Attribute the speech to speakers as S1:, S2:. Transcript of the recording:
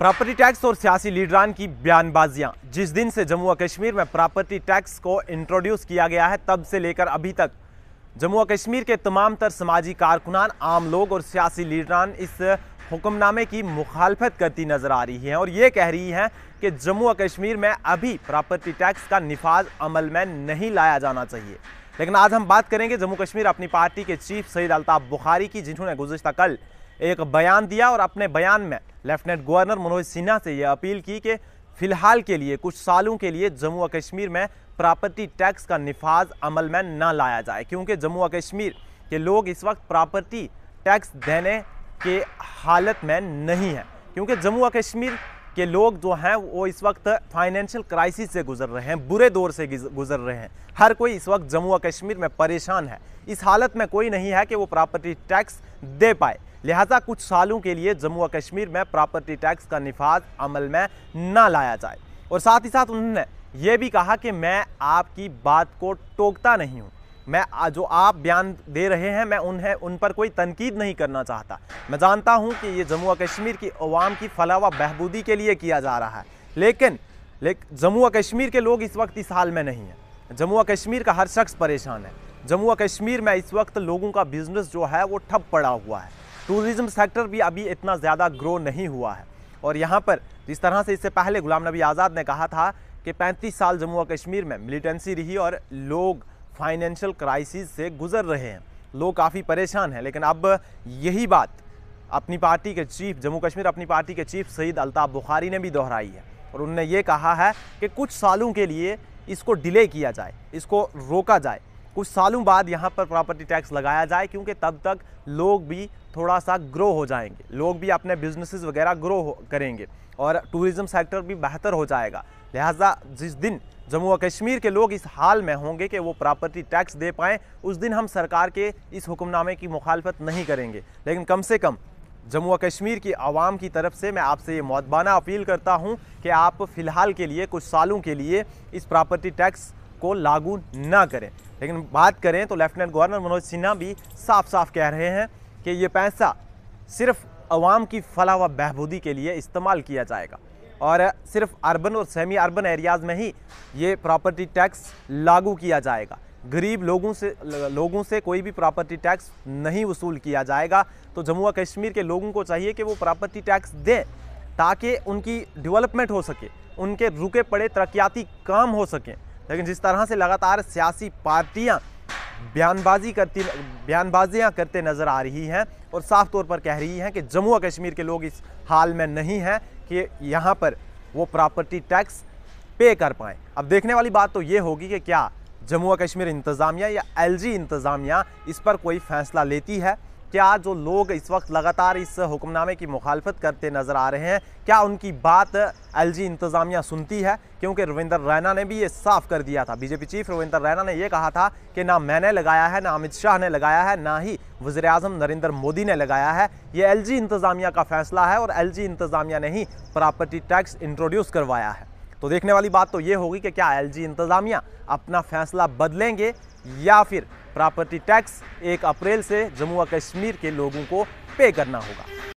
S1: property tax और सियासी लीडरान की बयानबाजियां जिस दिन से जम्मू कश्मीर में प्रॉपर्टी टैक्स को इंट्रोड्यूस किया गया है तब से लेकर अभी तक जम्मू कश्मीर के तमाम तर समाजी कारकुनान आम लोग और सियासी लीडरान इस हुक्मनामे की मुखालफत करती नज़र आ रही हैं और ये कह रही हैं कि जम्मू कश्मीर में अभी प्रॉपर्टी टैक्स का निफाज अमल में नहीं लाया जाना चाहिए लेकिन आज हम बात करेंगे जम्मू कश्मीर अपनी पार्टी के चीफ सईद अलताफ़ बुखारी की जिन्होंने गुजशत कल एक बयान दिया और अपने बयान में लेफ्टिनेंट गवर्नर मनोज सिन्हा से यह अपील की कि फिलहाल के लिए कुछ सालों के लिए जम्मू और कश्मीर में प्रॉपर्टी टैक्स का निफाज अमल में न लाया जाए क्योंकि जम्मू और कश्मीर के लोग इस वक्त प्रॉपर्टी टैक्स देने के हालत में नहीं है क्योंकि जम्मू और कश्मीर के लोग जो हैं वो इस वक्त फाइनेंशियल क्राइसिस से गुजर रहे हैं बुरे दौर से गुजर रहे हैं हर कोई इस वक्त जम्मू और कश्मीर में परेशान है इस हालत में कोई नहीं है कि वो प्रॉपर्टी टैक्स दे पाए लिहाजा कुछ सालों के लिए जम्मू और कश्मीर में प्रॉपर्टी टैक्स का निफाज अमल में ना लाया जाए और साथ ही साथ उन्होंने ये भी कहा कि मैं आपकी बात को टोकता नहीं हूँ मैं जो आप बयान दे रहे हैं मैं उन्हें उन पर कोई तनकीद नहीं करना चाहता मैं जानता हूँ कि ये जम्मू और कश्मीर की अवाम की फलाह व बहबूदी के लिए किया जा रहा है लेकिन लेकिन जम्मू और कश्मीर के लोग इस वक्त इस हाल में नहीं हैं जम्मू और कश्मीर का हर शख्स परेशान है जम्मू और कश्मीर में इस वक्त लोगों का बिजनेस जो है वो ठप पड़ा हुआ है टूरिज़्म सेक्टर भी अभी इतना ज़्यादा ग्रो नहीं हुआ है और यहाँ पर जिस तरह से इससे पहले गुलाम नबी आज़ाद ने कहा था कि 35 साल जम्मू और कश्मीर में मिलिटेंसी रही और लोग फाइनेंशियल क्राइसिस से गुजर रहे हैं लोग काफ़ी परेशान हैं लेकिन अब यही बात अपनी पार्टी के चीफ जम्मू कश्मीर अपनी पार्टी के चीफ सईद अल्ताफ़ बुखारी ने भी दोहराई है और उनने ये कहा है कि कुछ सालों के लिए इसको डिले किया जाए इसको रोका जाए कुछ सालों बाद यहाँ पर प्रॉपर्टी टैक्स लगाया जाए क्योंकि तब तक लोग भी थोड़ा सा ग्रो हो जाएंगे लोग भी अपने बिजनेसेस वगैरह ग्रो करेंगे और टूरिज़्म सेक्टर भी बेहतर हो जाएगा लिहाजा जिस दिन जम्मू और कश्मीर के लोग इस हाल में होंगे कि वो प्रॉपर्टी टैक्स दे पाएँ उस दिन हम सरकार के इस हुक्मनामे की मुखालफत नहीं करेंगे लेकिन कम से कम जम्मू और कश्मीर की आवाम की तरफ से मैं आपसे ये मौतबाना अपील करता हूँ कि आप फ़िलहाल के लिए कुछ सालों के लिए इस प्रॉपर्टी टैक्स को लागू ना करें लेकिन बात करें तो लेफ्टिनेंट गवर्नर मनोज सिन्हा भी साफ साफ कह रहे हैं कि ये पैसा सिर्फ अवाम की फलाह व बहबूदी के लिए इस्तेमाल किया जाएगा और सिर्फ अर्बन और सेमी अर्बन एरियाज़ में ही ये प्रॉपर्टी टैक्स लागू किया जाएगा गरीब लोगों से लोगों से कोई भी प्रॉपर्टी टैक्स नहीं वसूल किया जाएगा तो जम्मू और कश्मीर के लोगों को चाहिए कि वो प्रॉपर्टी टैक्स दें ताकि उनकी डेवलपमेंट हो सके उनके रुके पड़े तरक्याती काम हो सकें लेकिन जिस तरह से लगातार सियासी पार्टियां बयानबाजी करती बयानबाजियां करते नज़र आ रही हैं और साफ तौर पर कह रही हैं कि जम्मू और कश्मीर के लोग इस हाल में नहीं हैं कि यहाँ पर वो प्रॉपर्टी टैक्स पे कर पाएँ अब देखने वाली बात तो ये होगी कि क्या जम्मू और कश्मीर इंतज़ामिया या एलजी इंतज़ामिया इस पर कोई फैसला लेती है क्या जो लोग इस वक्त लगातार इस हुक्मनामे की मुखालफत करते नज़र आ रहे हैं क्या उनकी बात एलजी इंतज़ामिया सुनती है क्योंकि रविंदर रैना ने भी ये साफ कर दिया था बीजेपी चीफ रविंदर रैना ने यह कहा था कि ना मैंने लगाया है ना अमित शाह ने लगाया है ना ही वजे अजम नरेंद्र मोदी ने लगाया है ये एल इंतज़ामिया का फैसला है और एल इंतज़ामिया ने ही प्रॉपर्टी टैक्स इंट्रोड्यूस करवाया है तो देखने वाली बात तो ये होगी कि क्या एलजी इंतज़ामिया अपना फैसला बदलेंगे या फिर प्रॉपर्टी टैक्स एक अप्रैल से जम्मू और कश्मीर के लोगों को पे करना होगा